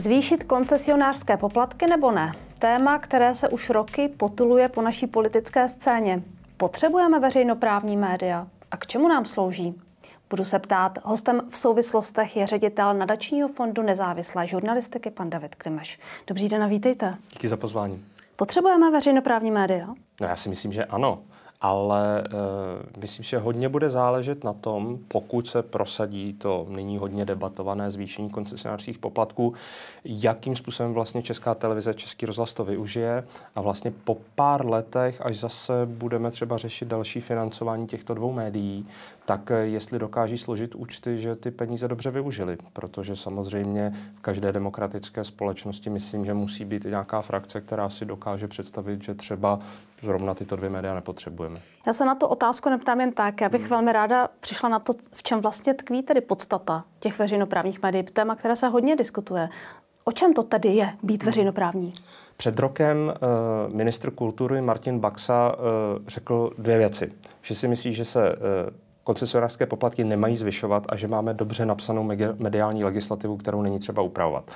Zvýšit koncesionářské poplatky nebo ne? Téma, které se už roky potuluje po naší politické scéně. Potřebujeme veřejnoprávní média? A k čemu nám slouží? Budu se ptát. Hostem v souvislostech je ředitel nadačního fondu nezávislé žurnalistiky pan David Klimeš. Dobrý den a vítejte. Díky za pozvání. Potřebujeme veřejnoprávní média? No já si myslím, že ano ale e, myslím, že hodně bude záležet na tom, pokud se prosadí to nyní hodně debatované zvýšení koncesionářských poplatků, jakým způsobem vlastně Česká televize, Český rozhlas to využije a vlastně po pár letech, až zase budeme třeba řešit další financování těchto dvou médií, tak eh, jestli dokáží složit účty, že ty peníze dobře využili, protože samozřejmě v každé demokratické společnosti myslím, že musí být nějaká frakce, která si dokáže představit, že třeba zrovna tyto dvě média nepotřebuje problém? Já se na tu otázku neptám jen tak. Já bych hmm. velmi ráda přišla na to, v čem vlastně tkví tedy podstata těch veřejnoprávních médií. Téma, které se hodně diskutuje. O čem to tedy je být hmm. veřejnoprávní? Před rokem uh, ministr kultury Martin Baxa uh, řekl dvě věci. Že si myslí, že se uh, koncesionářské poplatky nemají zvyšovat a že máme dobře napsanou mediální legislativu, kterou není třeba upravovat.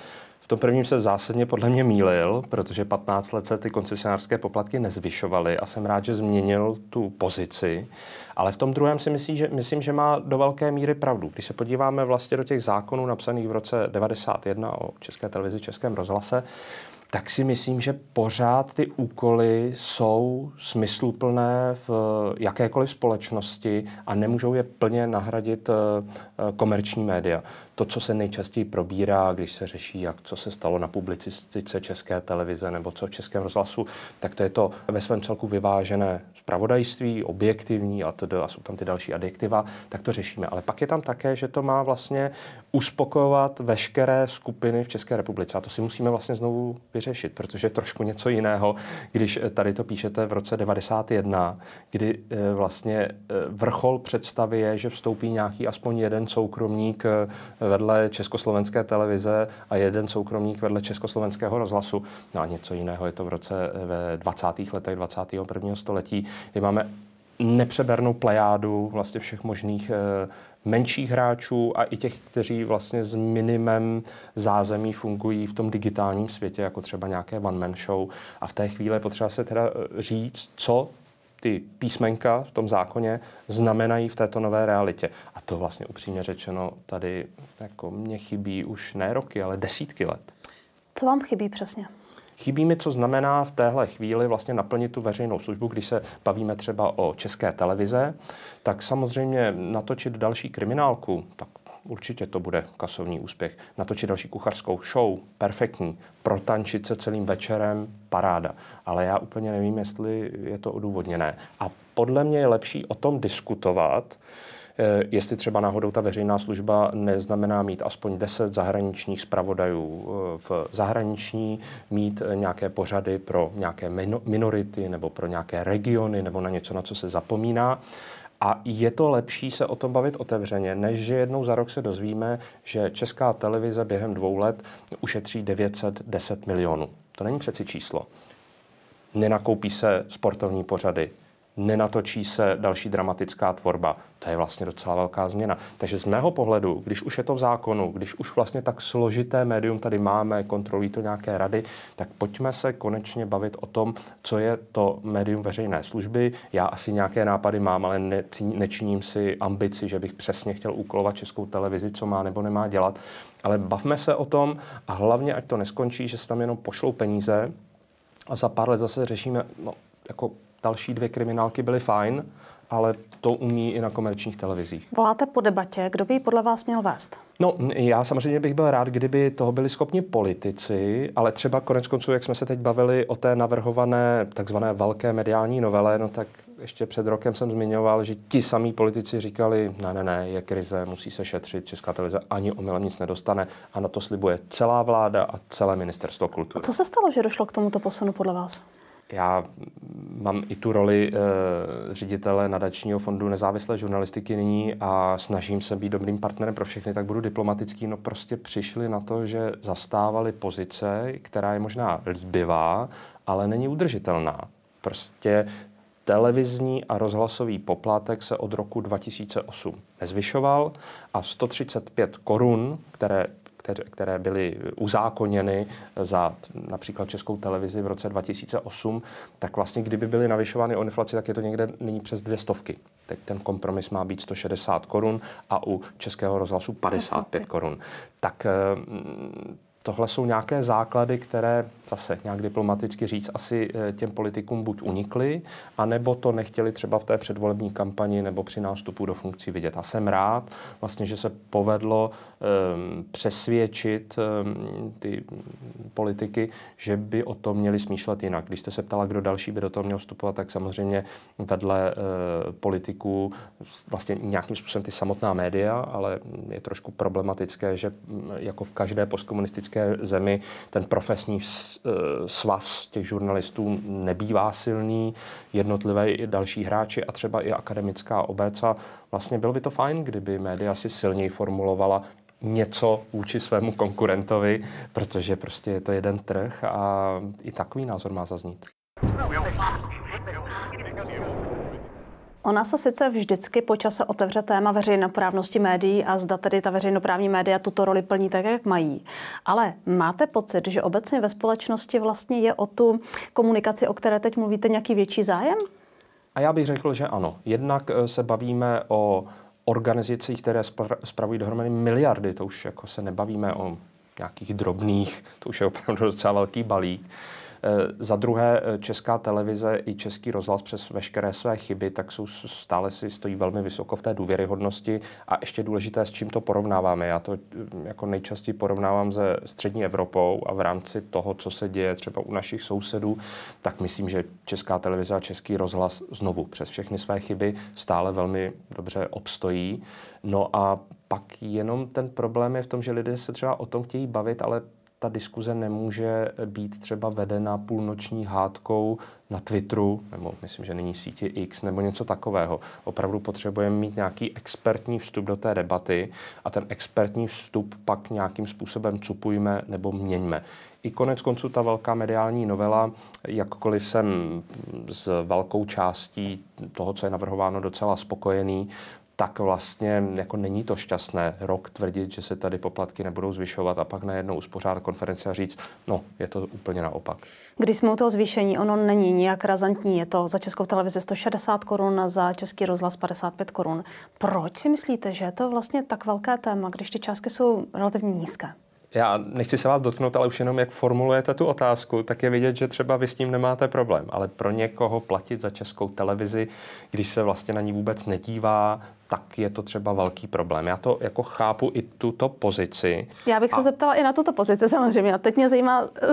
V tom prvním se zásadně podle mě mýlil, protože 15 let se ty koncesionářské poplatky nezvyšovaly a jsem rád, že změnil tu pozici. Ale v tom druhém si myslím, že, myslím, že má do velké míry pravdu. Když se podíváme vlastně do těch zákonů napsaných v roce 91 o České televizi, Českém rozhlase, tak si myslím, že pořád ty úkoly jsou smysluplné v jakékoliv společnosti a nemůžou je plně nahradit eh, eh, komerční média to, co se nejčastěji probírá, když se řeší, jak co se stalo na publicistice České televize nebo co v Českém rozhlasu, tak to je to ve svém celku vyvážené zpravodajství, objektivní a tedy a jsou tam ty další adjektiva, tak to řešíme. Ale pak je tam také, že to má vlastně uspokojovat veškeré skupiny v České republice. A to si musíme vlastně znovu vyřešit, protože je trošku něco jiného, když tady to píšete v roce 91, kdy eh, vlastně eh, vrchol představy je, že vstoupí nějaký aspoň jeden soukromník eh, vedle československé televize a jeden soukromník vedle československého rozhlasu. No a něco jiného je to v roce ve 20. letech 21. století, kdy máme nepřebernou plejádu vlastně všech možných eh, menších hráčů a i těch, kteří vlastně s minimem zázemí fungují v tom digitálním světě, jako třeba nějaké one-man show. A v té chvíli potřeba se teda eh, říct, co ty písmenka v tom zákoně znamenají v této nové realitě. A to vlastně upřímně řečeno tady jako mě chybí už ne roky, ale desítky let. Co vám chybí přesně? Chybí mi, co znamená v téhle chvíli vlastně naplnit tu veřejnou službu, když se bavíme třeba o české televize, tak samozřejmě natočit další kriminálku, tak určitě to bude kasovní úspěch. Natočit další kuchařskou show, perfektní, protančit se celým večerem, paráda. Ale já úplně nevím, jestli je to odůvodněné. A podle mě je lepší o tom diskutovat, eh, jestli třeba náhodou ta veřejná služba neznamená mít aspoň 10 zahraničních zpravodajů eh, v zahraničí, mít nějaké pořady pro nějaké minority nebo pro nějaké regiony nebo na něco, na co se zapomíná. A je to lepší se o tom bavit otevřeně, než že jednou za rok se dozvíme, že česká televize během dvou let ušetří 910 milionů. To není přeci číslo nenakoupí se sportovní pořady, nenatočí se další dramatická tvorba. To je vlastně docela velká změna. Takže z mého pohledu, když už je to v zákonu, když už vlastně tak složité médium tady máme, kontrolují to nějaké rady, tak pojďme se konečně bavit o tom, co je to médium veřejné služby. Já asi nějaké nápady mám, ale ne, nečiním si ambici, že bych přesně chtěl úkolovat českou televizi, co má nebo nemá dělat. Ale bavme se o tom a hlavně, ať to neskončí, že se tam jenom pošlou peníze a za pár let zase řešíme, no, jako další dvě kriminálky byly fajn, ale to umí i na komerčních televizích. Voláte po debatě, kdo by ji podle vás měl vést? No, já samozřejmě bych byl rád, kdyby toho byli schopni politici, ale třeba konec konců, jak jsme se teď bavili o té navrhované takzvané velké mediální novele, no tak ještě před rokem jsem zmiňoval, že ti samí politici říkali, ne, ne, ne, je krize, musí se šetřit, Česká televize ani omylem nic nedostane a na to slibuje celá vláda a celé ministerstvo kultury. A co se stalo, že došlo k tomuto posunu podle vás? Já mám i tu roli e, ředitele nadačního fondu nezávislé žurnalistiky nyní a snažím se být dobrým partnerem pro všechny, tak budu diplomatický. No prostě přišli na to, že zastávali pozice, která je možná líbivá, ale není udržitelná. Prostě televizní a rozhlasový poplatek se od roku 2008 nezvyšoval a 135 korun, které které, byly uzákoněny za například Českou televizi v roce 2008, tak vlastně kdyby byly navyšovány o inflaci, tak je to někde nyní přes dvě stovky. Teď ten kompromis má být 160 korun a u Českého rozhlasu 55 korun. Tak eh, tohle jsou nějaké základy, které zase nějak diplomaticky říct asi eh, těm politikům buď unikly, anebo to nechtěli třeba v té předvolební kampani nebo při nástupu do funkcí vidět. A jsem rád, vlastně, že se povedlo um, přesvědčit um, ty politiky, že by o to měli smýšlet jinak. Když jste se ptala, kdo další by do toho měl vstupovat, tak samozřejmě vedle uh, politiků vlastně nějakým způsobem ty samotná média, ale je trošku problematické, že mm, jako v každé postkomunistické české zemi ten profesní e, svaz těch žurnalistů nebývá silný, jednotlivé další hráči a třeba i akademická obec. A vlastně bylo by to fajn, kdyby média si silněji formulovala něco vůči svému konkurentovi, protože prostě je to jeden trh a i takový názor má zaznít. Ona se sice vždycky po čase otevře téma veřejnoprávnosti médií a zda tedy ta veřejnoprávní média tuto roli plní tak, jak mají. Ale máte pocit, že obecně ve společnosti vlastně je o tu komunikaci, o které teď mluvíte, nějaký větší zájem? A já bych řekl, že ano. Jednak eh, se bavíme o organizacích, které spravují dohromady miliardy, to už jako se nebavíme o nějakých drobných, to už je opravdu docela velký balík. Eh, za druhé, eh, česká televize i český rozhlas přes veškeré své chyby, tak jsou stále si stojí velmi vysoko v té důvěryhodnosti a ještě důležité, s čím to porovnáváme. Já to eh, jako nejčastěji porovnávám se střední Evropou a v rámci toho, co se děje třeba u našich sousedů, tak myslím, že česká televize a český rozhlas znovu přes všechny své chyby stále velmi dobře obstojí. No a pak jenom ten problém je v tom, že lidé se třeba o tom chtějí bavit, ale ta diskuze nemůže být třeba vedena půlnoční hádkou na Twitteru, nebo myslím, že není sítě X, nebo něco takového. Opravdu potřebujeme mít nějaký expertní vstup do té debaty a ten expertní vstup pak nějakým způsobem cupujme nebo měňme. I konec konců ta velká mediální novela, jakkoliv jsem s velkou částí toho, co je navrhováno, docela spokojený, tak vlastně jako není to šťastné rok tvrdit, že se tady poplatky nebudou zvyšovat a pak najednou uspořádat konference a říct, no, je to úplně naopak. Když jsme u toho zvýšení, ono není nijak razantní, je to za českou televizi 160 korun, za český rozhlas 55 korun. Proč si myslíte, že je to vlastně tak velké téma, když ty částky jsou relativně nízké? Já nechci se vás dotknout, ale už jenom jak formulujete tu otázku, tak je vidět, že třeba vy s tím nemáte problém. Ale pro někoho platit za českou televizi, když se vlastně na ní vůbec nedívá, tak je to třeba velký problém. Já to jako chápu i tuto pozici. Já bych a... se zeptala i na tuto pozici samozřejmě. A teď mě zajímá eh,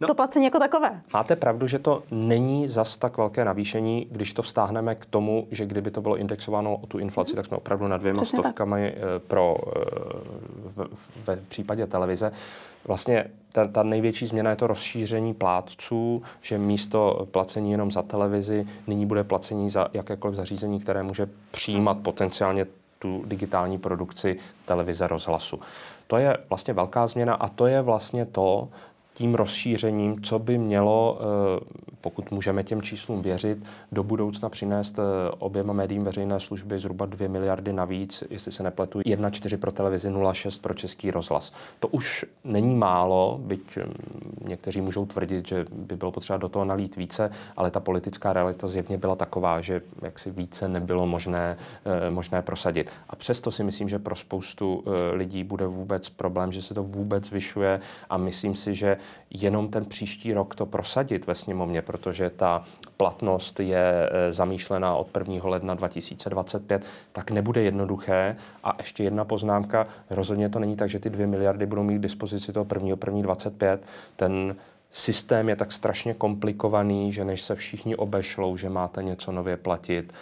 no, to placení jako takové. Máte pravdu, že to není zas tak velké navýšení, když to vztáhneme k tomu, že kdyby to bylo indexováno o tu inflaci, mm-hmm. tak jsme opravdu na dvěma Přesně stovkami eh, pro eh, v, v, v, v případě televize vlastně ta, ta největší změna je to rozšíření plátců, že místo placení jenom za televizi nyní bude placení za jakékoliv zařízení, které může přijímat potenciálně tu digitální produkci televize rozhlasu. To je vlastně velká změna a to je vlastně to, tím rozšířením, co by mělo, eh, pokud můžeme těm číslům věřit, do budoucna přinést eh, oběma médiím veřejné služby zhruba 2 miliardy navíc, jestli se nepletu, 1,4 pro televizi, 0,6 pro český rozhlas. To už není málo, byť hm, někteří můžou tvrdit, že by bylo potřeba do toho nalít více, ale ta politická realita zjevně byla taková, že jaksi více nebylo možné, eh, možné prosadit. A přesto si myslím, že pro spoustu lidí bude vůbec problém, že se to vůbec zvyšuje a myslím si, že jenom ten příští rok to prosadit ve sněmovně, protože ta platnost je e, zamýšlená od 1. ledna 2025, tak nebude jednoduché. A ještě jedna poznámka, rozhodně to není tak, že ty 2 miliardy budou mít k dispozici toho 1. 1. 25. Ten systém je tak strašně komplikovaný, že než se všichni obešlou, že máte něco nově platit,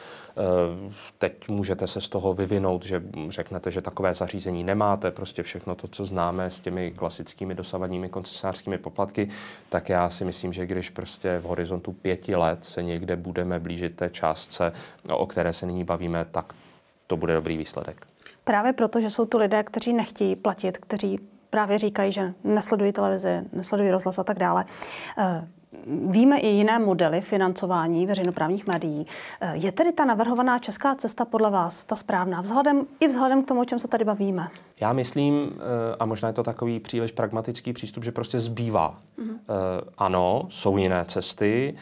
Eh, teď můžete se z toho vyvinout, že řeknete, že takové zařízení nemáte, prostě všechno to, co známe s těmi klasickými dosavadními koncesionářskými poplatky, tak já si myslím, že když prostě v horizontu pěti let se někde budeme blížit té částce, no, o které se nyní bavíme, tak to bude dobrý výsledek. Právě proto, že jsou tu lidé, kteří nechtějí platit, kteří právě říkají, že nesledují televizi, nesledují rozhlas a tak dále. Eh, Víme i jiné modely financování veřejnoprávních médií. Eh, je tedy ta navrhovaná česká cesta podle vás ta správná vzhledem, i vzhledem k tomu, o čem se tady bavíme? Já myslím, eh, a možná je to takový příliš pragmatický přístup, že prostě zbývá. Mm-hmm. Ano, jsou jiné cesty.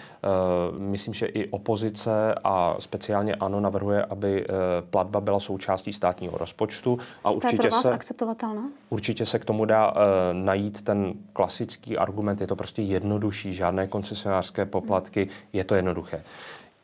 Myslím, že i opozice a speciálně ano navrhuje, aby platba byla součástí státního rozpočtu. A určitě to je pro vás se, akceptovatelné? Určitě se k tomu dá najít ten klasický argument, je to prostě jednodušší, žádný žádné koncesionářské poplatky, je to jednoduché.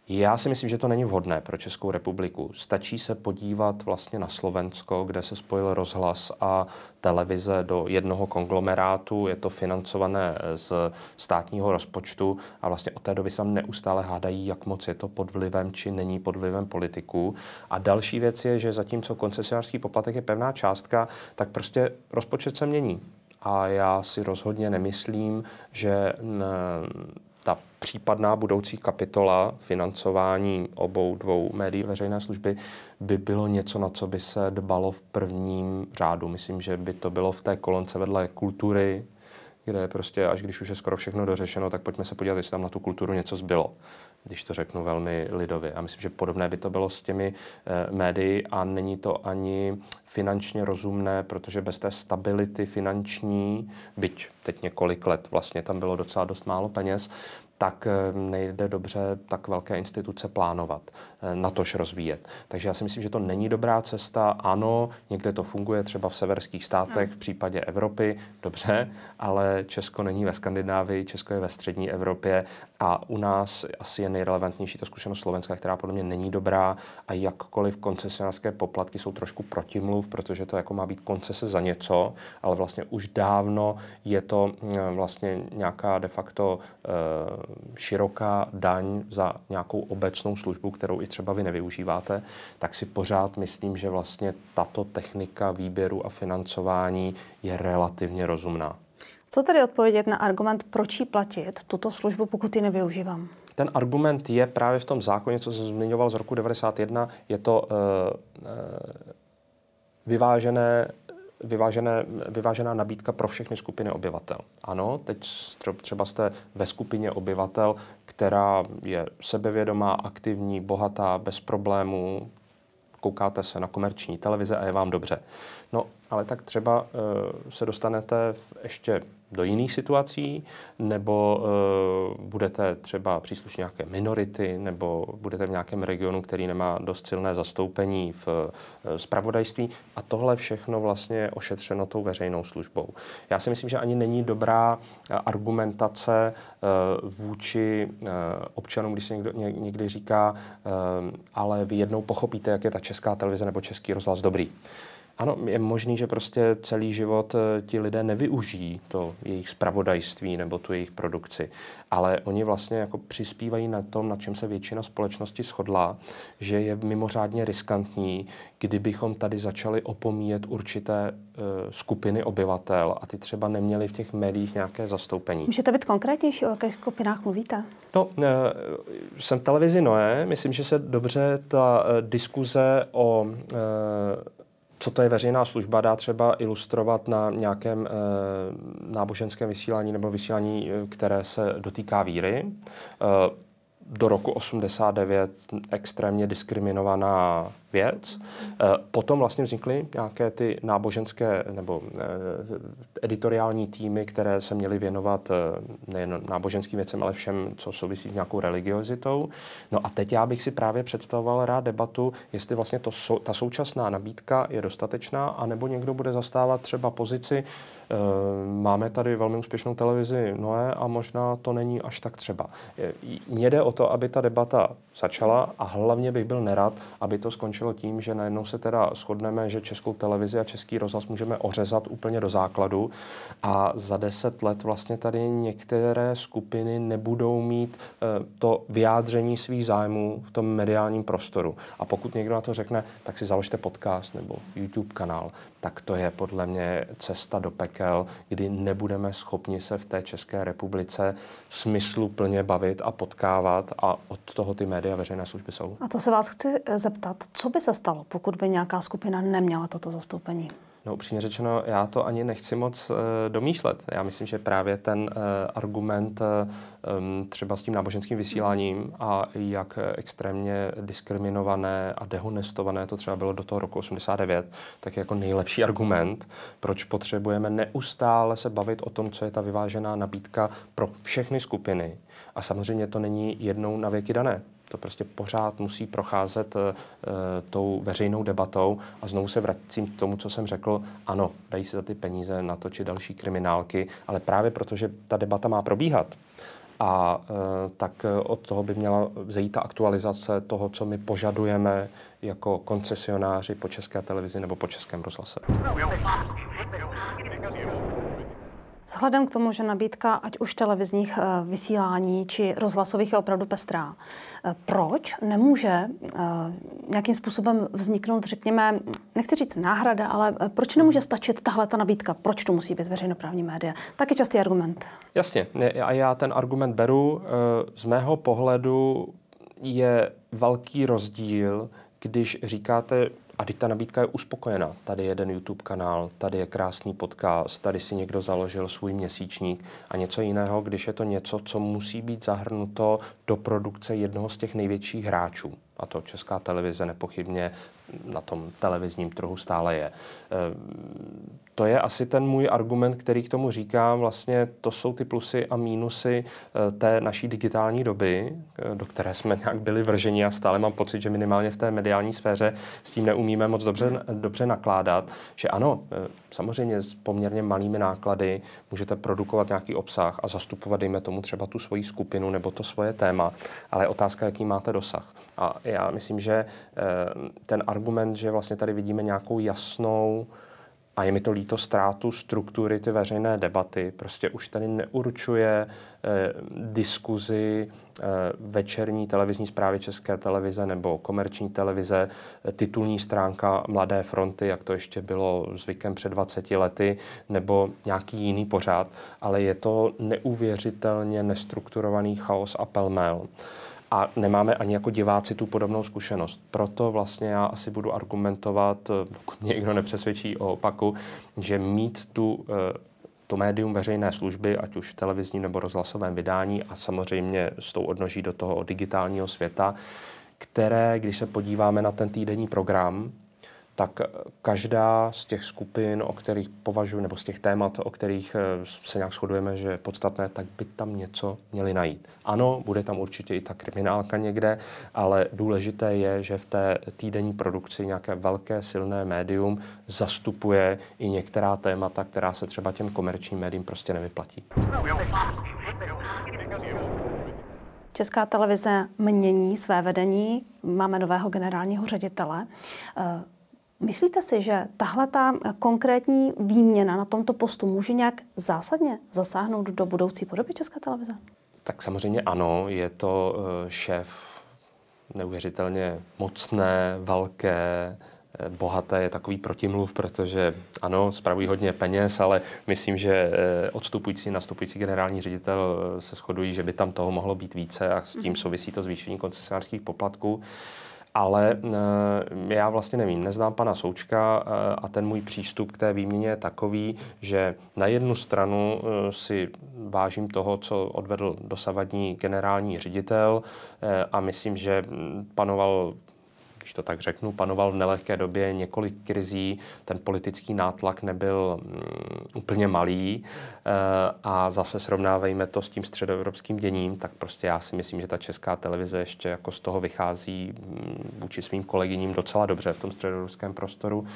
Já si myslím, že to není vhodné pro Českou republiku. Stačí se podívat vlastně na Slovensko, kde se spojil rozhlas a televize do jednoho konglomerátu. Je to financované z státního rozpočtu a vlastně od té doby se neustále hádají, jak moc je to pod vlivem či není pod vlivem politiků. A další věc je, že zatímco koncesionářský poplatek je pevná částka, tak prostě rozpočet se mění a já si rozhodně nemyslím, že mm, ta případná budoucí kapitola financování obou dvou médií veřejné služby by bylo něco, na co by se dbalo v prvním řádu. Myslím, že by to bylo v té kolonce vedle kultury, kde prostě až když už je skoro všechno dořešeno, tak pojďme se podívat, jestli tam na tu kulturu něco zbylo když to řeknu velmi lidově. A myslím, že podobné by to bylo s těmi e, médii a není to ani finančně rozumné, protože bez té stability finanční, byť teď několik let vlastně tam bylo docela dost málo peněz, tak eh, nejde dobře tak velké instituce plánovat, eh, na tož rozvíjet. Takže já si myslím, že to není dobrá cesta. Ano, někde to funguje, třeba v severských státech, v případě Evropy, dobře, ale Česko není ve Skandinávii, Česko je ve střední Evropě a u nás asi je nejrelevantnější ta zkušenost Slovenska, která podle mě není dobrá a jakkoliv koncesionářské poplatky jsou trošku protimluv, protože to jako má být koncese za něco, ale vlastně už dávno je to eh, vlastně nějaká de facto široká daň za nějakou obecnou službu, kterou i třeba vy nevyužíváte, tak si pořád myslím, že vlastně tato technika výběru a financování je relativně rozumná. Co tedy odpovědět na argument, proč ji platit tuto službu, pokud ji nevyužívám? Ten argument je právě v tom zákoně, co jsem zmiňoval z roku 91, je to uh, uh, vyvážené vyvážené, vyvážená nabídka pro všechny skupiny obyvatel. Ano, teď třeba jste ve skupině obyvatel, která je sebevědomá, aktivní, bohatá, bez problémů, koukáte se na komerční televize a je vám dobře. No, ale tak třeba e, se dostanete v ještě do jiných situací, nebo uh, budete třeba příslušní nějaké minority, nebo budete v nějakém regionu, který nemá dost silné zastoupení v uh, eh, spravodajství. A tohle všechno vlastně je ošetřeno tou veřejnou službou. Já si myslím, že ani není dobrá eh, argumentace uh, vůči uh, občanům, když se někdo, ně, někdy říká, uh, ale vy jednou pochopíte, jak je ta česká televize nebo český rozhlas dobrý. Uh, ano, je možný, že prostě celý život eh, ti lidé nevyužijí to jejich spravodajství nebo tu jejich produkci, ale oni vlastně jako přispívají na tom, na čem se většina společnosti shodla, že je mimořádně riskantní, kdybychom tady začali opomíjet určité uh, skupiny obyvatel a ty třeba neměli v těch médiích nějaké zastoupení. Můžete být konkrétnější, o jakých skupinách mluvíte? No, uh, jsem v televizi Noé, myslím, že se dobře ta uh, diskuze o uh, co to je veřejná služba, dá třeba ilustrovat na nějakém eh, náboženském vysílání nebo vysílání, eh, které se dotýká víry. Eh, do roku 89 extrémně diskriminovaná věc. Eh, potom vlastně vznikly nějaké ty náboženské nebo eh, editoriální týmy, které se měly věnovat eh, nejen náboženským věcem, ale všem, co souvisí s nějakou religiozitou. No a teď já bych si právě představoval rád debatu, jestli vlastně to, ta současná nabídka je dostatečná, anebo někdo bude zastávat třeba pozici, Eh, máme tady velmi úspěšnou televizi Noé a možná to není až tak třeba. Eh, mně jde o to, aby ta debata začala a hlavně bych byl nerad, aby to skončilo tím, že najednou se teda shodneme, že českou televizi a český rozhlas můžeme ořezat úplně do základu a za deset let vlastně tady některé skupiny nebudou mít eh, to vyjádření svých zájmů v tom mediálním prostoru. A pokud někdo na to řekne, tak si založte podcast nebo YouTube kanál, tak to je podle mě cesta do pekel, kdy nebudeme schopni se v té České republice smysluplně bavit a potkávat a od toho ty média média veřejné služby jsou. A to se vás chci eh, zeptat, co by se stalo, pokud by nějaká skupina neměla toto zastoupení? No upřímně řečeno, já to ani nechci moc e, domýšlet. Já myslím, že právě ten e, argument e, třeba s tím náboženským vysíláním a jak extrémně diskriminované a dehonestované to třeba bylo do toho roku 89, tak jako nejlepší argument, proč potřebujeme neustále se bavit o tom, co je ta vyvážená nabídka pro všechny skupiny. A samozřejmě to není jednou na věky dané to prostě pořád musí procházet e, tou veřejnou debatou a znovu se vracím k tomu, co jsem řekl. Ano, dají se za ty peníze natočit další kriminálky, ale právě protože ta debata má probíhat, a e, tak od toho by měla vzejít ta aktualizace toho, co my požadujeme jako koncesionáři po české televizi nebo po českém rozhlase. Vzhledem k tomu, že nabídka ať už televizních eh, vysílání či rozhlasových je opravdu pestrá, eh, proč nemůže eh, nějakým způsobem vzniknout, řekněme, nechci říct náhrada, ale proč nemůže mhm. stačit tahle ta nabídka? Proč to musí být veřejnoprávní média? je častý argument. Jasně, a já ten argument beru. Z mého pohledu je velký rozdíl, když říkáte, a teď ta nabídka je uspokojená. Tady je jeden YouTube kanál, tady je krásný podcast, tady si někdo založil svůj měsíčník a něco jiného, když je to něco, co musí být zahrnuto do produkce jednoho z těch největších hráčů a to česká televize nepochybně na tom televizním trhu stále je. E, to je asi ten můj argument, který k tomu říkám. Vlastně to jsou ty plusy a mínusy e, té naší digitální doby, e, do které jsme nějak byli vrženi a stále mám pocit, že minimálně v té mediální sféře s tím neumíme moc dobře, dobře nakládat. Že ano, samozřejmě s poměrně malými náklady můžete produkovat nějaký obsah a zastupovat, dejme tomu, třeba tu svoji skupinu nebo to svoje téma, ale otázka, jaký máte dosah. A já myslím, že eh, ten argument, že vlastně tady vidíme nějakou jasnou a je mi to líto ztrátu struktury ty veřejné debaty. Prostě už tady neurčuje eh, diskuzi eh, večerní televizní zprávy České televize nebo komerční televize, eh, titulní stránka Mladé fronty, jak to ještě bylo zvykem před 20 lety, nebo nějaký jiný pořád, ale je to neuvěřitelně nestrukturovaný chaos a pelmel. Eh, a nemáme ani jako diváci tu podobnou zkušenost. Proto vlastně já asi budu argumentovat, eh, pokud mě někdo nepřesvědčí o opaku, že mít tu eh, to médium veřejné služby, ať už v televizním nebo rozhlasovém vydání a samozřejmě s tou odnoží do toho digitálního světa, které, když se podíváme na ten týdenní program, tak eh, každá z těch skupin, o kterých považuji, nebo z těch témat, o kterých eh, se nějak shodujeme, že je podstatné, tak by tam něco měli najít. Ano, bude tam určitě i ta kriminálka někde, ale důležité je, že v té týdenní produkci nějaké velké, silné médium zastupuje i některá témata, která se třeba těm komerčním médiím prostě nevyplatí. Česká televize mění své vedení, máme nového generálního ředitele. Eh, Myslíte si, že tahle ta eh, konkrétní výměna na tomto postu může nějak zásadně zasáhnout do budoucí podoby České televize? Tak samozřejmě ano, je to eh, šéf neuvěřitelně mocné, velké, eh, bohaté je takový protimluv, protože ano, spravují hodně peněz, ale myslím, že odstupující, nastupující generální ředitel se shodují, že by tam toho mohlo být více a s tím mhm. souvisí to zvýšení koncesionářských poplatků. Ale eh, já vlastně nevím, neznám pana Součka eh, a ten můj přístup k té výměně je takový, že na jednu stranu eh, si vážím toho, co odvedl dosavadní generální ředitel a myslím, že hm, panoval když to tak řeknu, panoval v nelehké době několik krizí, ten politický nátlak nebyl mm, úplně malý eh, a zase srovnávejme to s tím středoevropským děním, tak prostě já si myslím, že ta česká televize ještě jako z toho vychází mm, vůči svým kolegyním docela dobře v tom středoevropském prostoru.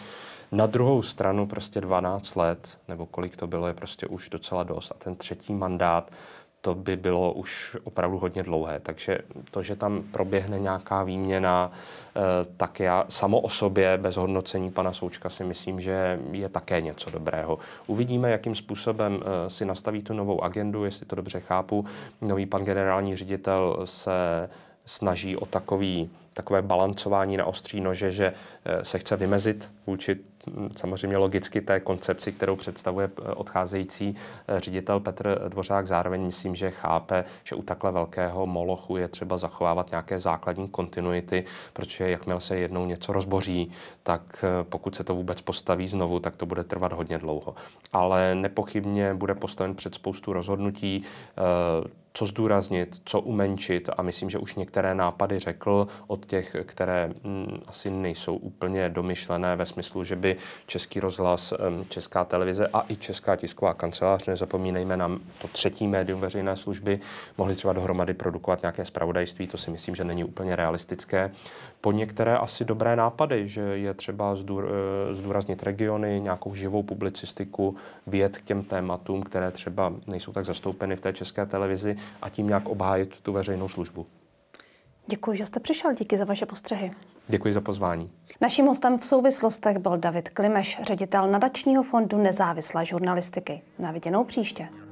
Na druhou stranu prostě 12 let, nebo kolik to bylo, je prostě už docela dost. A ten třetí mandát, to by bylo už opravdu hodně dlouhé. Takže to, že tam proběhne nějaká výměna, eh, tak já samo o sobě bez hodnocení pana Součka si myslím, že je také něco dobrého. Uvidíme, jakým způsobem eh, si nastaví tu novou agendu, jestli to dobře chápu. Nový pan generální ředitel se snaží o takový, takové balancování na ostří nože, že eh, se chce vymezit vůči samozřejmě logicky té koncepci, kterou představuje eh, odcházející eh, ředitel Petr Dvořák. Zároveň myslím, že chápe, že u takhle velkého molochu je třeba zachovávat nějaké základní kontinuity, protože jakmile se jednou něco rozboří, tak eh, pokud se to vůbec postaví znovu, tak to bude trvat hodně dlouho. Ale nepochybně bude postaven před spoustu rozhodnutí co zdůraznit, co umenčit a myslím, že už některé nápady řekl od těch, které mm, asi nejsou úplně domyšlené ve smyslu, že by Český rozhlas, Česká televize a i Česká tisková kancelář, nezapomínejme na to třetí médium veřejné služby, mohli třeba dohromady produkovat nějaké spravodajství, to si myslím, že není úplně realistické po některé asi dobré nápady, že je třeba zdůr, eh, zdůraznit regiony, nějakou živou publicistiku, věd k těm tématům, které třeba nejsou tak zastoupeny v té české televizi a tím nějak obhájit tu veřejnou službu. Děkuji, že jste přišel, díky za vaše postřehy. Děkuji za pozvání. Naším hostem v souvislostech byl David Klimeš, ředitel nadačního fondu Nezávislé žurnalistiky. Na viděnou příště.